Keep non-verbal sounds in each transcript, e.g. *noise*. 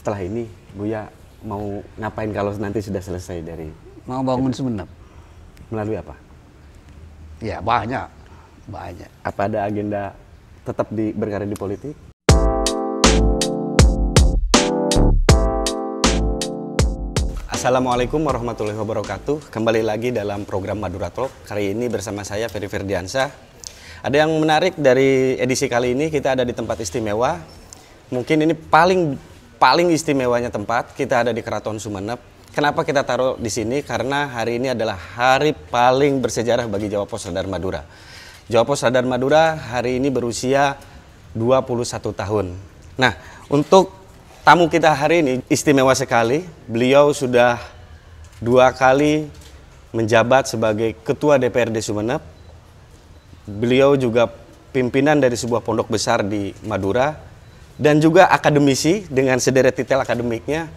setelah ini Buya mau ngapain kalau nanti sudah selesai dari mau bangun Sumeneb melalui apa? Ya banyak, banyak. Apa ada agenda tetap di berkarya di politik? Assalamualaikum warahmatullahi wabarakatuh. Kembali lagi dalam program Madura Talk. Kali ini bersama saya Ferry Ferdiansyah. Ada yang menarik dari edisi kali ini kita ada di tempat istimewa. Mungkin ini paling paling istimewanya tempat kita ada di Keraton Sumeneb. Kenapa kita taruh di sini? Karena hari ini adalah hari paling bersejarah bagi Jawa Pos Radar Madura. Jawa Pos Radar Madura hari ini berusia 21 tahun. Nah, untuk tamu kita hari ini istimewa sekali. Beliau sudah dua kali menjabat sebagai Ketua DPRD Sumeneb. Beliau juga pimpinan dari sebuah pondok besar di Madura dan juga akademisi dengan sederet titel akademiknya.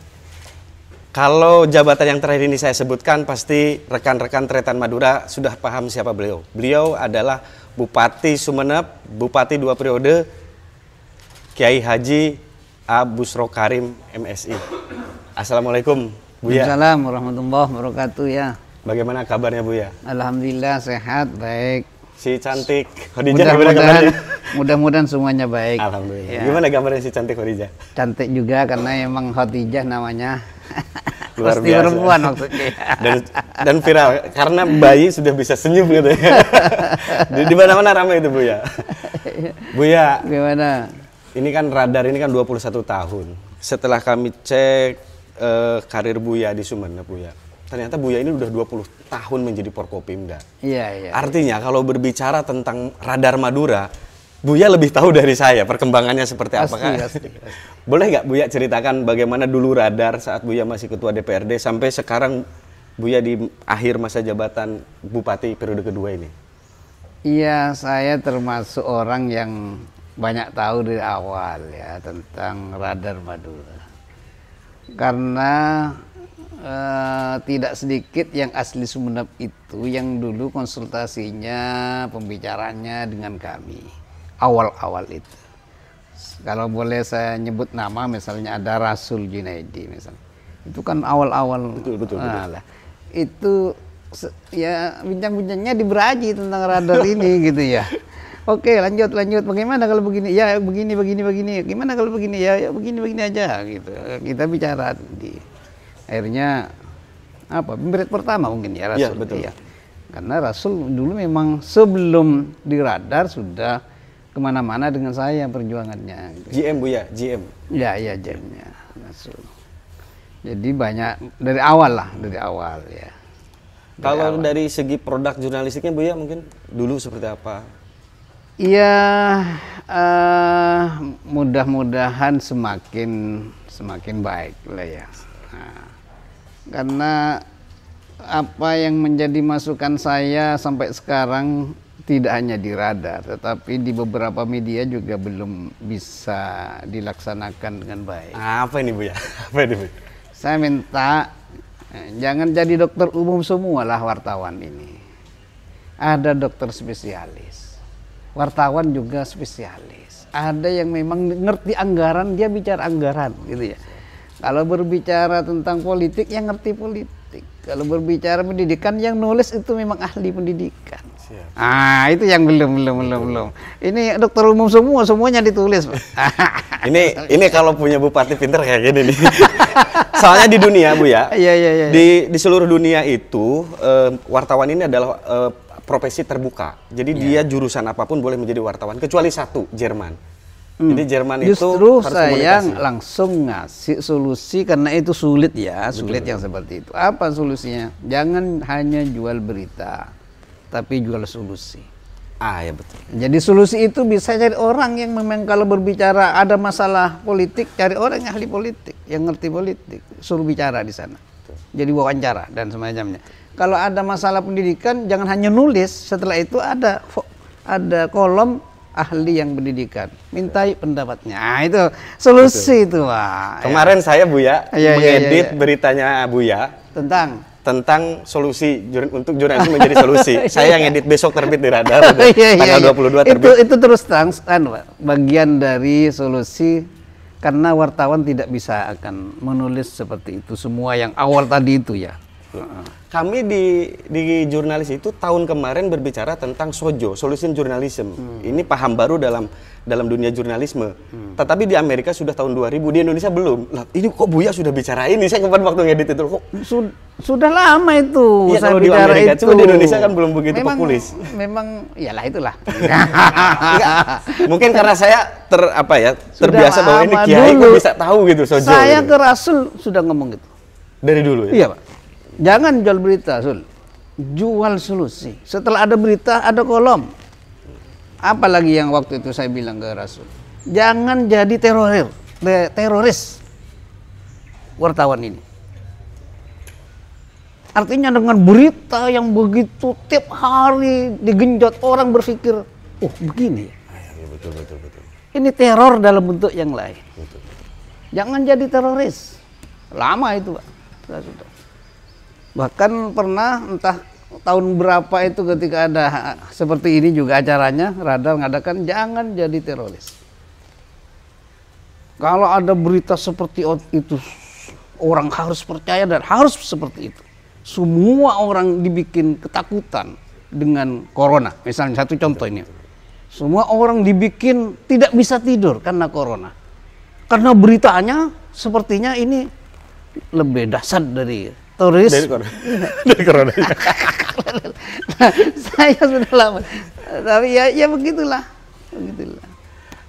Kalau jabatan yang terakhir ini saya sebutkan, pasti rekan-rekan Tretan Madura sudah paham siapa beliau. Beliau adalah Bupati Sumeneb, Bupati dua periode, Kiai Haji Abusro Karim MSI. Assalamualaikum, Buya. Assalamualaikum warahmatullahi wabarakatuh ya. Bagaimana kabarnya Buya? Alhamdulillah sehat, baik. Si cantik, Khadijah gimana Mudah-mudahan semuanya baik. Alhamdulillah. Ya. Gimana gambarnya si cantik Khadijah? Cantik juga karena emang Khadijah namanya. *laughs* Luar Pasti perempuan maksudnya. dan, dan viral karena bayi sudah bisa senyum gitu ya. *laughs* di, di mana-mana ramai itu Bu Ya. *laughs* Bu Ya. Gimana? Ini kan radar ini kan 21 tahun. Setelah kami cek eh, karir Ya di Bu Ya. ternyata Buya ini udah 20 tahun menjadi Porkopimda. Iya, iya. Artinya iya. kalau berbicara tentang Radar Madura, Buya lebih tahu dari saya perkembangannya seperti apa kan? *laughs* Boleh nggak Buya ceritakan bagaimana dulu radar saat Buya masih ketua DPRD sampai sekarang Buya di akhir masa jabatan bupati periode kedua ini? Iya, saya termasuk orang yang banyak tahu dari awal ya tentang radar Madura. Karena uh, tidak sedikit yang asli Sumenep itu yang dulu konsultasinya, pembicaranya dengan kami awal-awal itu. Kalau boleh saya nyebut nama misalnya ada Rasul Junaidi misalnya. Itu kan awal-awal. Betul, betul, nah, betul. Ah, lah. Itu ya bincang-bincangnya di Beraji tentang radar *laughs* ini gitu ya. Oke, lanjut lanjut. Bagaimana kalau begini? Ya begini begini begini. Gimana kalau begini? Ya ya begini begini aja gitu. Kita bicara di akhirnya apa? Pemberit pertama mungkin ya, ya Rasul. Ya, betul. Ya. Karena Rasul dulu memang sebelum di radar sudah kemana-mana dengan saya perjuangannya. GM gitu. bu ya, GM. Ya, ya GM-nya. Jadi banyak dari awal lah, dari awal ya. Dari Kalau awal. dari segi produk jurnalistiknya bu ya mungkin dulu seperti apa? Iya, uh, mudah-mudahan semakin semakin baik lah ya. Nah, karena apa yang menjadi masukan saya sampai sekarang tidak hanya di radar, tetapi di beberapa media juga belum bisa dilaksanakan dengan baik. Ah, apa ini Bu ya? *laughs* Apa ini Bu? Saya minta eh, jangan jadi dokter umum semua lah wartawan ini. Ada dokter spesialis, wartawan juga spesialis. Ada yang memang ngerti anggaran, dia bicara anggaran gitu ya. Kalau berbicara tentang politik, yang ngerti politik. Kalau berbicara pendidikan, yang nulis itu memang ahli pendidikan Iya. Ah, itu yang belum belum belum belum. Ini dokter umum semua, semuanya ditulis. *laughs* ini ini kalau punya bupati pinter kayak gini nih. *laughs* Soalnya di dunia, Bu ya. Iya, iya, iya. Di di seluruh dunia itu eh, wartawan ini adalah eh, profesi terbuka. Jadi yeah. dia jurusan apapun boleh menjadi wartawan kecuali satu, Jerman. Hmm. Jadi Jerman itu justru harus saya langsung ngasih solusi karena itu sulit ya, sulit Betul. yang seperti itu. Apa solusinya? Jangan hanya jual berita tapi jual solusi. Ah ya betul. Jadi solusi itu bisa cari orang yang memang kalau berbicara ada masalah politik, cari orang yang ahli politik, yang ngerti politik, suruh bicara di sana. Jadi wawancara dan semacamnya. Kalau ada masalah pendidikan, jangan hanya nulis. Setelah itu ada ada kolom ahli yang pendidikan, mintai pendapatnya. Nah, itu solusi itu, Pak. Kemarin ya. saya Bu ya, iya, iya, iya, mengedit ya, ya, ya. beritanya Buya tentang tentang solusi jur, untuk jurnalis menjadi solusi. *laughs* Iya, Saya iya. yang edit besok terbit di radar. *laughs* Iya, iya, tanggal iya, 22 terbit. Itu, itu terus terang anu, bagian dari solusi karena wartawan tidak bisa akan menulis seperti itu semua yang awal tadi itu ya. Kami di di jurnalis itu tahun kemarin berbicara tentang sojo, solusi journalism. Hmm. Ini paham baru dalam dalam dunia jurnalisme. Hmm. Tetapi di Amerika sudah tahun 2000, di Indonesia belum. Lah, ini kok Buya sudah bicara ini? Saya kemarin waktu ngedit itu? Kok Sud sudah lama itu. Iya, kalau di Amerika itu. cuma di Indonesia kan belum begitu memang, populis. Memang iyalah itulah. *laughs* Iya. Mungkin karena saya ter apa ya, terbiasa bahwa ini kiai dulu, kok bisa tahu gitu Sojo. Saya gitu. ke Rasul sudah ngomong gitu. Dari dulu ya. Iya, Pak. Jangan jual berita, Sul. Jual solusi. Setelah ada berita, ada kolom Apalagi yang waktu itu saya bilang ke Rasul, jangan jadi teroris teroris wartawan ini. Artinya dengan berita yang begitu tiap hari digenjot orang berpikir, oh begini. Ya? Ah, iya, iya, betul, betul, betul. Ini teror dalam bentuk yang lain. Betul, betul. Jangan jadi teroris. Lama itu, Pak. Bahkan pernah entah tahun berapa itu ketika ada seperti ini juga acaranya radar mengadakan jangan jadi teroris. Kalau ada berita seperti itu orang harus percaya dan harus seperti itu. Semua orang dibikin ketakutan dengan corona. Misalnya satu contoh ini. Semua orang dibikin tidak bisa tidur karena corona. Karena beritanya sepertinya ini lebih dasar dari teroris. dari corona, *laughs* dari corona. Iya. *laughs* saya sudah lama. Tapi ya ya begitulah. Begitulah.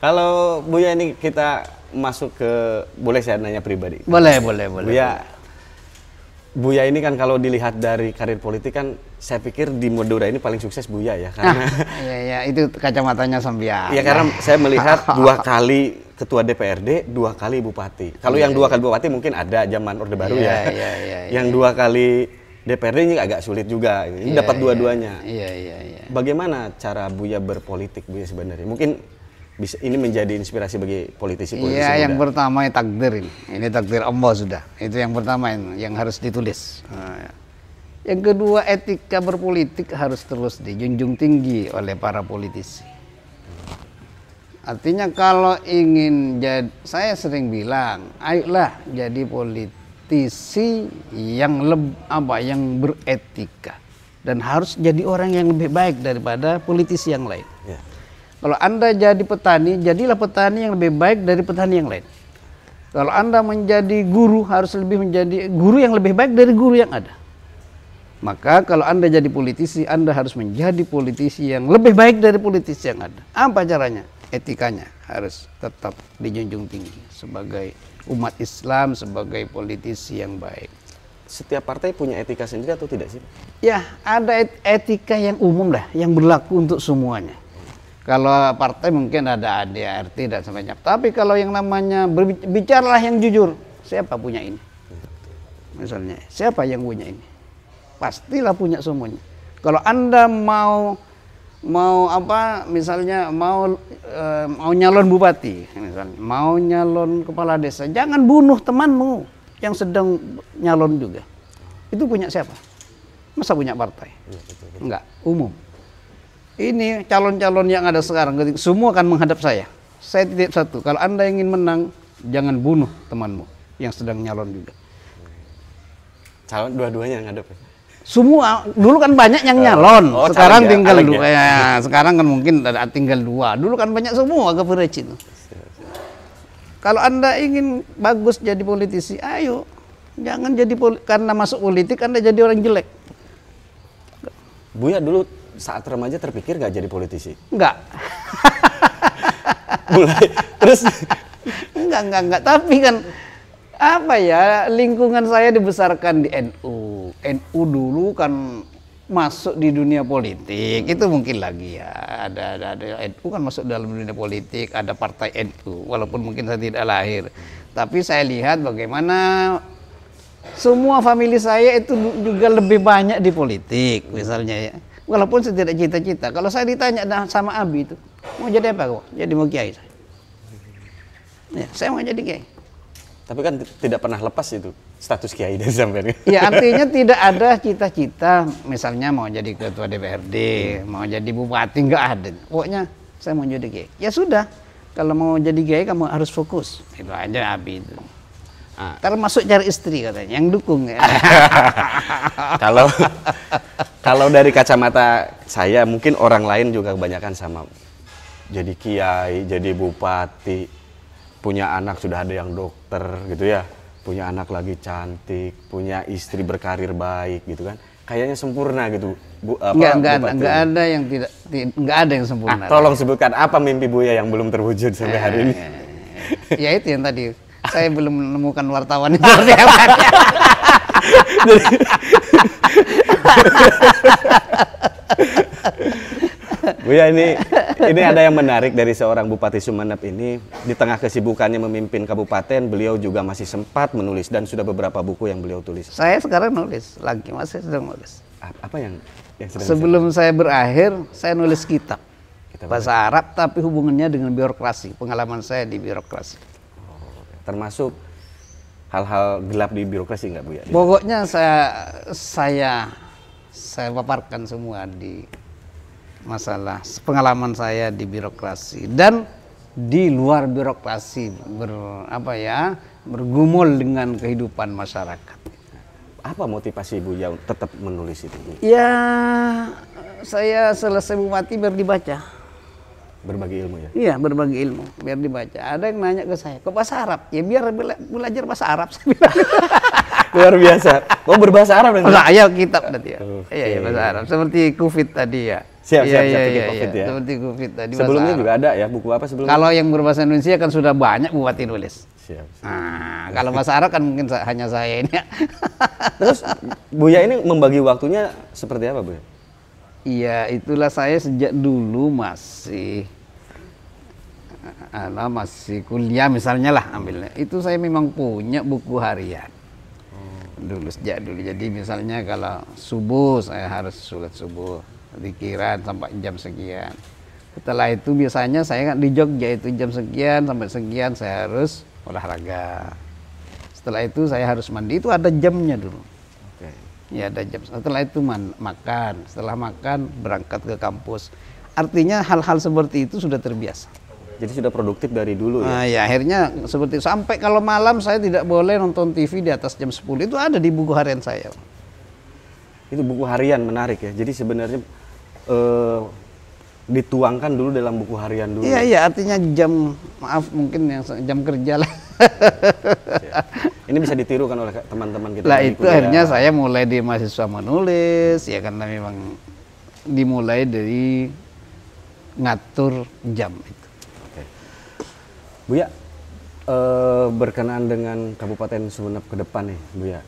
Kalau bu ya ini kita masuk ke boleh saya nanya pribadi? Boleh, boleh, boleh. ya boleh. Buya ini kan kalau dilihat dari karir politik kan saya pikir di Madura ini paling sukses Buya ya karena ah, iya, iya itu kacamatanya Sambia. ya karena saya melihat *laughs* dua kali ketua DPRD, dua kali bupati. Kalau iya, yang dua iya. kali bupati mungkin ada zaman Orde Baru iya, ya. Iya, iya, iya, yang dua kali DPRD ini agak sulit juga. Ini yeah, dapat iya, dua-duanya. Iya, yeah, iya, yeah, iya. Yeah. Bagaimana cara Buya berpolitik Buya sebenarnya? Mungkin bisa ini menjadi inspirasi bagi politisi-politisi Iya, yang pertama ya takdir ini. Ini takdir Allah sudah. Itu yang pertama yang, yang harus ditulis. Ah, ya. Yang kedua, etika berpolitik harus terus dijunjung tinggi oleh para politisi. Artinya kalau ingin jadi, saya sering bilang, ayolah jadi politik praktisi yang leb, apa yang beretika dan harus jadi orang yang lebih baik daripada politisi yang lain. Ya. Kalau Anda jadi petani, jadilah petani yang lebih baik dari petani yang lain. Kalau Anda menjadi guru, harus lebih menjadi guru yang lebih baik dari guru yang ada. Maka kalau Anda jadi politisi, Anda harus menjadi politisi yang lebih baik dari politisi yang ada. Apa caranya? Etikanya harus tetap dijunjung tinggi sebagai umat Islam sebagai politisi yang baik. Setiap partai punya etika sendiri atau tidak sih? Ya, ada etika yang umum lah, yang berlaku untuk semuanya. Kalau partai mungkin ada ADART dan sebagainya. Tapi kalau yang namanya berbicaralah yang jujur. Siapa punya ini? Misalnya, siapa yang punya ini? Pastilah punya semuanya. Kalau Anda mau mau apa misalnya mau e, mau nyalon bupati misalnya mau nyalon kepala desa jangan bunuh temanmu yang sedang nyalon juga itu punya siapa masa punya partai iya, enggak umum ini calon-calon yang ada sekarang semua akan menghadap saya saya titip satu kalau anda ingin menang jangan bunuh temanmu yang sedang nyalon juga calon dua-duanya yang ngadep ya? semua dulu kan banyak yang eh, nyalon oh, sekarang calon ya, tinggal ya, dua ya. sekarang kan mungkin ada tinggal dua dulu kan banyak semua ke itu kalau anda ingin bagus jadi politisi ayo jangan jadi karena masuk politik anda jadi orang jelek Buya dulu saat remaja terpikir gak jadi politisi Enggak. *laughs* mulai terus nggak nggak nggak tapi kan apa ya lingkungan saya dibesarkan di NU NU dulu kan masuk di dunia politik itu mungkin lagi ya ada ada, ada NU kan masuk dalam dunia politik ada partai NU walaupun mungkin saya tidak lahir tapi saya lihat bagaimana semua family saya itu juga lebih banyak di politik misalnya ya walaupun saya tidak cita-cita kalau saya ditanya nah, sama Abi itu mau jadi apa kok jadi mau kiai saya ya, saya mau jadi kiai tapi kan tidak pernah lepas itu status kiai dari sampean. Ya artinya *laughs* tidak ada cita-cita misalnya mau jadi ketua DPRD, hmm. mau jadi bupati nggak ada. Pokoknya saya mau jadi kiai. Ya sudah, kalau mau jadi kiai kamu harus fokus. Itu aja Abi itu. Ah. Termasuk cari istri katanya yang dukung ya. *laughs* kalau kalau dari kacamata saya mungkin orang lain juga kebanyakan sama jadi kiai, jadi bupati, punya anak sudah ada yang dokter gitu ya punya anak lagi cantik punya istri berkarir baik gitu kan kayaknya sempurna gitu bu apa nggak, nggak, ada, nggak ada yang tidak nggak ada yang sempurna ah, tolong sebutkan apa mimpi Buya yang belum terwujud sampai hari ini eh, ya itu yang tadi *laughs* saya belum menemukan wartawan yang seperti apa *laughs* jadi *laughs* ya ini ini ada yang menarik dari seorang Bupati Sumeneb ini di tengah kesibukannya memimpin kabupaten beliau juga masih sempat menulis dan sudah beberapa buku yang beliau tulis. Saya sekarang nulis lagi masih sedang nulis. Apa yang, yang sedang Sebelum saya berakhir saya nulis kitab. kitab bahasa Arab tapi hubungannya dengan birokrasi, pengalaman saya di birokrasi. Oh, termasuk hal-hal gelap di birokrasi nggak Bu ya? Pokoknya saya saya saya paparkan semua di masalah pengalaman saya di birokrasi dan di luar birokrasi ber apa ya bergumul dengan kehidupan masyarakat. Apa motivasi Ibu yang tetap menulis itu? Ya saya selesai bupati biar dibaca. Berbagi ilmu ya? Iya berbagi ilmu biar dibaca. Ada yang nanya ke saya ke bahasa Arab ya biar bela belajar bahasa Arab *laughs* saya bilang. Luar biasa. Mau oh, berbahasa Arab nanti? Nah, ya kitab nanti ya. Okay. Iya, iya bahasa Arab seperti covid tadi ya siap, iya, siap, iya, siap, siap, siap, siap, siap, siap, siap, siap COVID tadi. Sebelumnya juga ada ya buku apa sebelumnya? Kalau yang berbahasa Indonesia kan sudah banyak buat tulis. Siap, siap. Nah, kalau bahasa Arab kan mungkin hanya saya ini. *laughs* Terus Buya ini membagi waktunya seperti apa, Buya? Iya, itulah saya sejak dulu masih ala masih kuliah misalnya lah ambilnya. Itu saya memang punya buku harian oh. dulu sejak dulu. Jadi misalnya kalau subuh saya harus siap, subuh pikiran sampai jam sekian setelah itu biasanya saya kan di Jogja itu jam sekian sampai sekian saya harus olahraga setelah itu saya harus mandi itu ada jamnya dulu okay. ya ada jam setelah itu makan setelah makan berangkat ke kampus artinya hal-hal seperti itu sudah terbiasa jadi sudah produktif dari dulu ya? Nah, ya akhirnya seperti itu. sampai kalau malam saya tidak boleh nonton TV di atas jam 10 itu ada di buku harian saya itu buku harian menarik ya jadi sebenarnya eh, dituangkan dulu dalam buku harian dulu. Iya iya artinya jam maaf mungkin yang jam kerja lah. Iya. Ini bisa ditirukan oleh teman-teman kita. Lah itu ya. akhirnya saya mulai di mahasiswa menulis ya karena memang dimulai dari ngatur jam itu. Oke. ya e, berkenaan dengan Kabupaten Sumeneb ke depan nih bu ya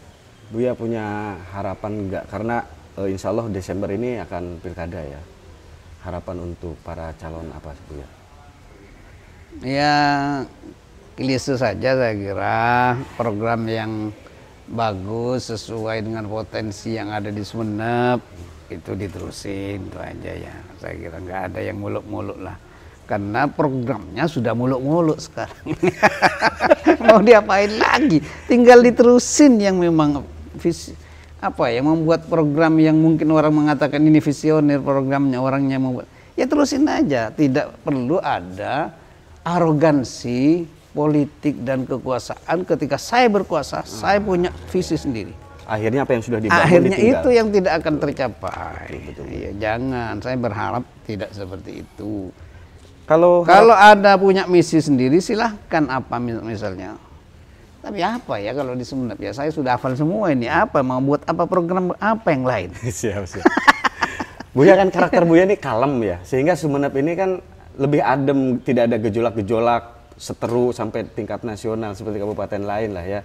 bu ya punya harapan enggak karena uh, insya Allah Desember ini akan pilkada ya. Harapan untuk para calon apa sih ya? Ya saja saya kira program yang bagus sesuai dengan potensi yang ada di Sumeneb itu diterusin itu aja ya saya kira nggak ada yang muluk-muluk lah karena programnya sudah muluk-muluk sekarang *laughs* mau diapain lagi tinggal diterusin yang memang visi apa ya, yang membuat program yang mungkin orang mengatakan ini visioner programnya orangnya membuat ya terusin aja tidak perlu ada arogansi politik dan kekuasaan ketika saya berkuasa hmm. saya punya visi sendiri akhirnya apa yang sudah dibangun akhirnya ditinggal. itu yang tidak akan tercapai betul, betul, betul. Ya, jangan saya berharap tidak seperti itu kalau kalau ada punya misi sendiri silahkan apa misalnya tapi apa ya kalau di Sumeneb ya? Saya sudah hafal semua ini. Apa mau buat apa program apa yang lain? *laughs* siap, siap. Buya kan karakter Buya ini kalem ya. Sehingga Sumeneb ini kan lebih adem, tidak ada gejolak-gejolak seteru sampai tingkat nasional seperti kabupaten lain lah ya.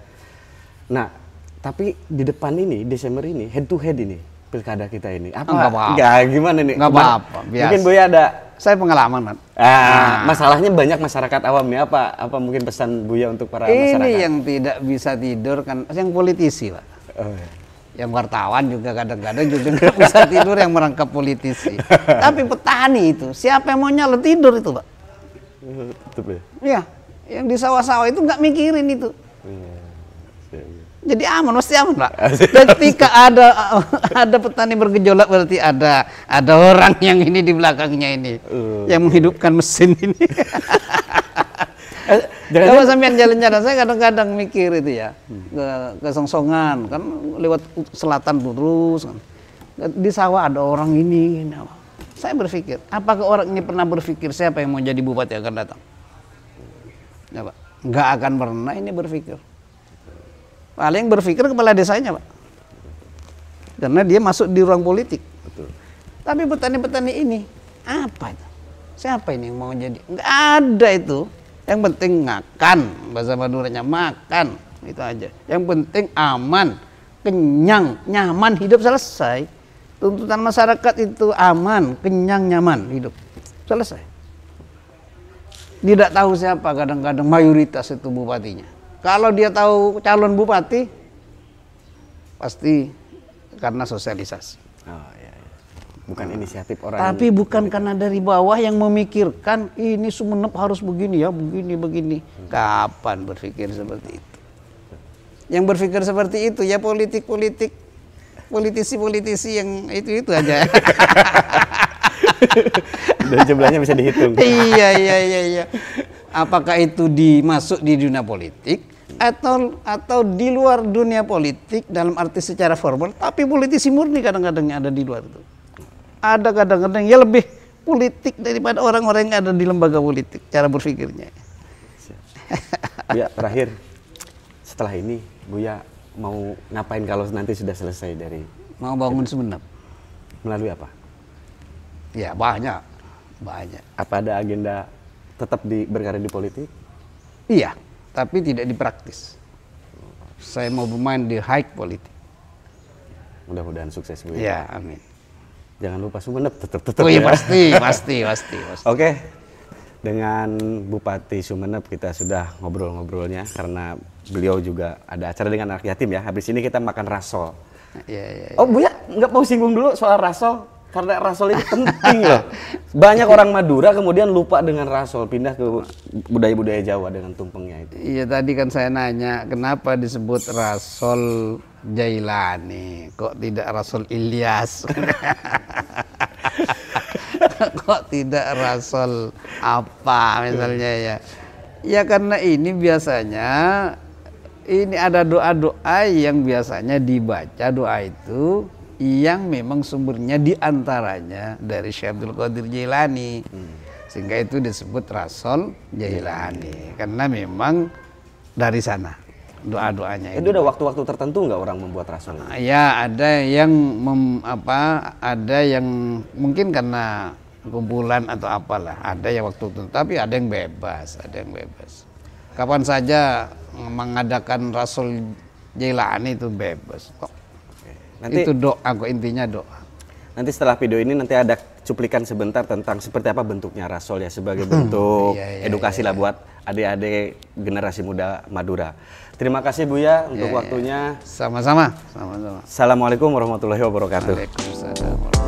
Nah, tapi di depan ini Desember ini head to head ini pilkada kita ini apa enggak, enggak, enggak gimana nih? Enggak apa-apa. Mungkin Buya ada saya pengalaman, kan. Ah, nah. masalahnya banyak masyarakat awam ya, Pak. Apa mungkin pesan Buya untuk para ini masyarakat? Ini yang tidak bisa tidur kan yang politisi, Pak. Oh, Yang ya, wartawan juga kadang-kadang juga nggak bisa tidur yang merangkap politisi. *laughs* Tapi petani itu, siapa yang mau nyala tidur itu, Pak? Betul ya? Iya, yang di sawah-sawah itu nggak mikirin itu. Iya. Jadi aman, pasti aman *laughs* pak. ketika ada ada petani bergejolak berarti ada ada orang yang ini di belakangnya ini uh, yang menghidupkan mesin ini. *laughs* Kalau sampean jalan-jalan saya kadang-kadang mikir itu ya ke, ke songan kan lewat selatan terus kan. Di sawah ada orang ini. apa. saya berpikir, apakah orang ini pernah berpikir siapa yang mau jadi bupati akan datang? Ya, Pak. Nggak akan pernah ini berpikir paling berpikir kepala desanya pak karena dia masuk di ruang politik Betul. tapi petani-petani ini apa itu siapa ini yang mau jadi nggak ada itu yang penting makan bahasa Maduranya makan itu aja yang penting aman kenyang nyaman hidup selesai tuntutan masyarakat itu aman kenyang nyaman hidup selesai tidak tahu siapa kadang-kadang mayoritas itu bupatinya kalau dia tahu calon bupati, pasti karena sosialisasi. Oh, iya, iya. Bukan nah. inisiatif orang. Tapi bukan karena dari bawah yang memikirkan ini Sumeneb harus begini ya, begini begini. Kapan berpikir seperti itu? Yang berpikir seperti itu ya politik-politik, politisi-politisi yang itu itu aja. *laughs* Dan jumlahnya bisa dihitung. iya iya iya iya apakah itu dimasuk di dunia politik atau atau di luar dunia politik dalam arti secara formal tapi politisi murni kadang-kadang yang ada di luar itu ada kadang-kadang ya lebih politik daripada orang-orang yang ada di lembaga politik cara berpikirnya *laughs* ya terakhir setelah ini Buya mau ngapain kalau nanti sudah selesai dari mau bangun sebenap melalui apa ya banyak banyak apa ada agenda tetap di berkarya di politik? Iya, tapi tidak di praktis. Saya mau bermain di high politik. Mudah-mudahan sukses Bu. Ya, iya, amin. Jangan lupa Sumeneb tetap tetap. Oh iya ya. pasti, pasti, pasti, pasti. Oke. Dengan Bupati Sumeneb kita sudah ngobrol-ngobrolnya karena beliau juga ada acara dengan anak yatim ya. Habis ini kita makan rasol. Iya, iya. Ya. Oh, ya, nggak mau singgung dulu soal rasol karena rasul itu penting loh. Banyak orang Madura kemudian lupa dengan rasul pindah ke budaya-budaya Jawa dengan tumpengnya itu. Iya tadi kan saya nanya, kenapa disebut rasul Jailani? Kok tidak rasul Ilyas? *laughs* Kok tidak rasul apa misalnya ya? Ya karena ini biasanya ini ada doa-doa yang biasanya dibaca doa itu yang memang sumbernya diantaranya dari Syekh Abdul Qadir Jailani. Sehingga itu disebut Rasul Jailani. Karena memang dari sana doa-doanya itu. Itu ada waktu-waktu tertentu nggak orang membuat rasul? Ah, ya ada yang mem, apa ada yang mungkin karena kumpulan atau apalah ada yang waktu tertentu tapi ada yang bebas ada yang bebas. Kapan saja mengadakan rasul Jailani itu bebas kok Nanti itu doa kok intinya doa. Nanti setelah video ini nanti ada cuplikan sebentar tentang seperti apa bentuknya Rasul ya sebagai *clears throat* bentuk iya, iya, iya edukasi iya, lah buat adik-adik generasi muda Madura. Terima kasih Buya untuk iya, iya, waktunya. Sama-sama. sama Assalamualaikum warahmatullahi wabarakatuh. Waalaikumsalam.